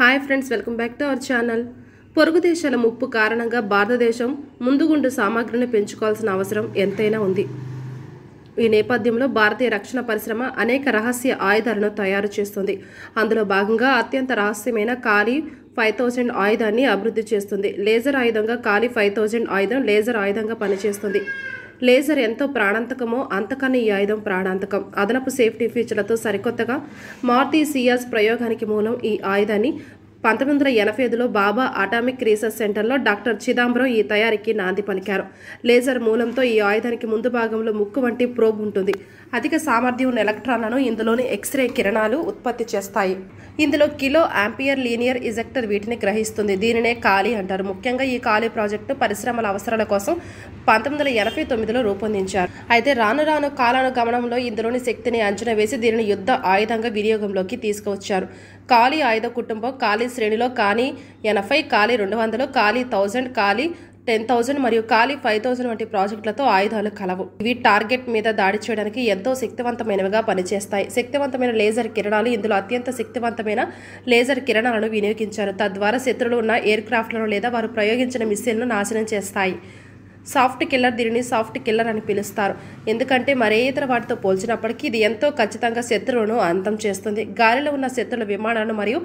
hi friends welcome back to our channel పొరుగు దేశాల ముప్పు కారణంగా భారతదేశం ముందుగుండు సామగ్రిని పెంచుకోవాల్సిన అవసరం ఎంతైనా ఉంది ఈ నేపథ్యంలో భారతీయ రక్షణ పరిశ్రమ అనేక రహస్య ఆయుధాలను తయారు చేస్తుంది అందులో భాగంగా అత్యంత రహస్యమైన ఖాళీ ఫైవ్ థౌజండ్ ఆయుధాన్ని అభివృద్ధి చేస్తుంది లేజర్ ఆయుధంగా ఖాళీ ఫైవ్ థౌజండ్ ఆయుధం లేజర్ ఆయుధంగా పనిచేస్తుంది లేజర్ ఎంతో ప్రాణాంతకమో అంతకన్నా ఈ ఆయుధం ప్రాణాంతకం అదనపు సేఫ్టీ ఫీచర్లతో సరికొత్తగా మార్తీ సియాస్ ప్రయోగానికి మూలం ఈ ఆయుధాన్ని పంతొమ్మిది వందల ఎనభై ఐదులో బాబా అటామిక్ రీసెర్చ్ సెంటర్లో డాక్టర్ చిదాంబరం ఈ తయారీకి నాంది పలికారు లేజర్ మూలంతో ఈ ఆయుధానికి ముందు భాగంలో ముక్కు వంటి ప్రోబ్ ఉంటుంది అధిక సామర్థ్యం ఉన్న ఎలక్ట్రాన్లను ఇందులోని ఎక్స్రే కిరణాలు ఉత్పత్తి చేస్తాయి ఇందులో కిలో ఆంపియర్ లీనియర్ ఇజెక్టర్ వీటిని గ్రహిస్తుంది దీనినే ఖాళీ అంటారు ముఖ్యంగా ఈ ఖాళీ ప్రాజెక్టు పరిశ్రమల అవసరాల కోసం పంతొమ్మిది వందల ఎనభై తొమ్మిదిలో రూపొందించారు అయితే రాను రాను కాలానుగమనంలో ఇందులోని శక్తిని అంచనా వేసి దీనిని యుద్ధ ఆయుధంగా వినియోగంలోకి తీసుకువచ్చారు ఖాళీ ఆయుధ కుటుంబం ఖాళీ శ్రేణిలో కానీ ఎనభై ఖాళీ రెండు వందలు ఖాళీ థౌజండ్ ఖాళీ టెన్ థౌజండ్ మరియు ఖాళీ ఫైవ్ థౌజండ్ వంటి ప్రాజెక్టులతో ఆయుధాలు కలవు ఇవి టార్గెట్ మీద దాడి చేయడానికి ఎంతో శక్తివంతమైనవిగా పనిచేస్తాయి శక్తివంతమైన లేజర్ కిరణాలు ఇందులో అత్యంత శక్తివంతమైన లేజర్ కిరణాలను వినియోగించారు తద్వారా శత్రులు ఉన్న ఎయిర్ క్రాఫ్ట్లను లేదా వారు ప్రయోగించిన మిస్సైల్ను నాశనం చేస్తాయి సాఫ్ట్ కిల్లర్ దీనిని సాఫ్ట్ కిల్లర్ అని పిలుస్తారు ఎందుకంటే మరే ఇతర వాటితో పోల్చినప్పటికీ ఇది ఎంతో ఖచ్చితంగా శత్రువును అంతం చేస్తుంది గాలిలో ఉన్న శత్రుల విమానాలను మరియు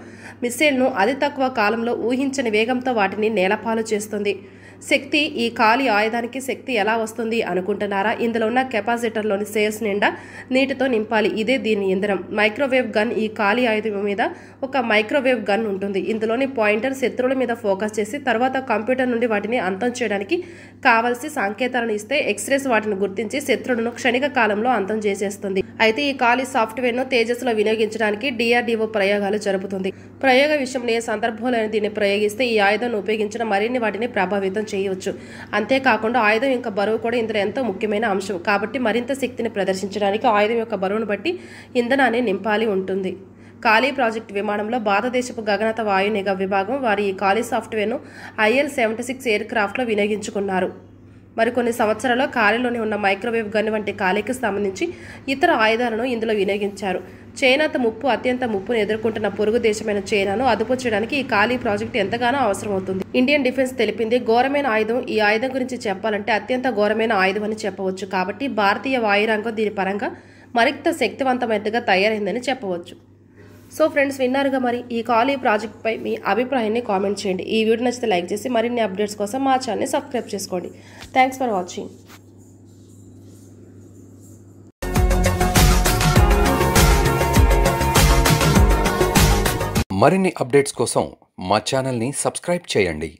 మిస్సైల్ను అతి తక్కువ కాలంలో ఊహించని వేగంతో వాటిని నేలపాలు చేస్తుంది శక్తి ఈ ఖాళీ ఆయుధానికి శక్తి ఎలా వస్తుంది అనుకుంటున్నారా ఇందులో ఉన్న కెపాసిటర్లోని సేల్స్ నిండా నీటితో నింపాలి ఇదే దీని ఇంధనం మైక్రోవేవ్ గన్ ఈ ఖాళీ ఆయుధం మీద ఒక మైక్రోవేవ్ గన్ ఉంటుంది ఇందులోని పాయింటర్ శత్రువుల మీద ఫోకస్ చేసి తర్వాత కంప్యూటర్ నుండి వాటిని అంతం చేయడానికి కావలసి సంకేతాలను ఇస్తే ఎక్స్రేస్ వాటిని గుర్తించి శత్రువులను క్షణిక కాలంలో అంతం చేసేస్తుంది అయితే ఈ ఖాళీ సాఫ్ట్వేర్ను తేజస్లో వినియోగించడానికి డిఆర్డీఓ ప్రయోగాలు జరుపుతుంది ప్రయోగ విషయంలో ఏ సందర్భంలో దీన్ని ప్రయోగిస్తే ఈ ఆయుధాన్ని ఉపయోగించిన మరిన్ని వాటిని ప్రభావితం చేయవచ్చు అంతేకాకుండా ఆయుధం యొక్క బరువు కూడా ఇందులో ఎంతో ముఖ్యమైన అంశం కాబట్టి మరింత శక్తిని ప్రదర్శించడానికి ఆయుధం యొక్క బరువును బట్టి ఇంధనాన్ని నింపాలి ఉంటుంది ఖాళీ ప్రాజెక్ట్ విమానంలో భారతదేశపు గగనత వాయు నిఘా విభాగం వారి ఈ ఖాళీ సాఫ్ట్వేర్ను ఐఎల్ సెవెంటీ సిక్స్ ఎయిర్ క్రాఫ్ట్లో వినియోగించుకున్నారు మరికొన్ని సంవత్సరాల్లో కాలిలోని ఉన్న మైక్రోవేవ్ గన్ వంటి కాలికి సంబంధించి ఇతర ఆయుధాలను ఇందులో వినియోగించారు చేనేత ముప్పు అత్యంత ముప్పును ఎదుర్కొంటున్న పొరుగు దేశమైన చైనాను అదుపు చేయడానికి ఈ ఖాళీ ప్రాజెక్టు ఎంతగానో అవసరమవుతుంది ఇండియన్ డిఫెన్స్ తెలిపింది ఘోరమైన ఆయుధం ఈ ఆయుధం గురించి చెప్పాలంటే అత్యంత ఘోరమైన ఆయుధం అని చెప్పవచ్చు కాబట్టి భారతీయ వాయురంగం దీని పరంగా మరింత శక్తివంతమైనదిగా తయారైందని చెప్పవచ్చు సో ఫ్రెండ్స్ విన్నారుగా మరి ఈ ఖాళీ ప్రాజెక్ట్పై మీ అభిప్రాయాన్ని కామెంట్ చేయండి ఈ వీడియో నచ్చితే లైక్ చేసి మరిన్ని అప్డేట్స్ కోసం మా ఛానల్ని సబ్స్క్రైబ్ చేసుకోండి థ్యాంక్స్ ఫర్ వాచింగ్ మరిన్ని అప్డేట్స్ కోసం మా ఛానల్ని సబ్స్క్రైబ్ చేయండి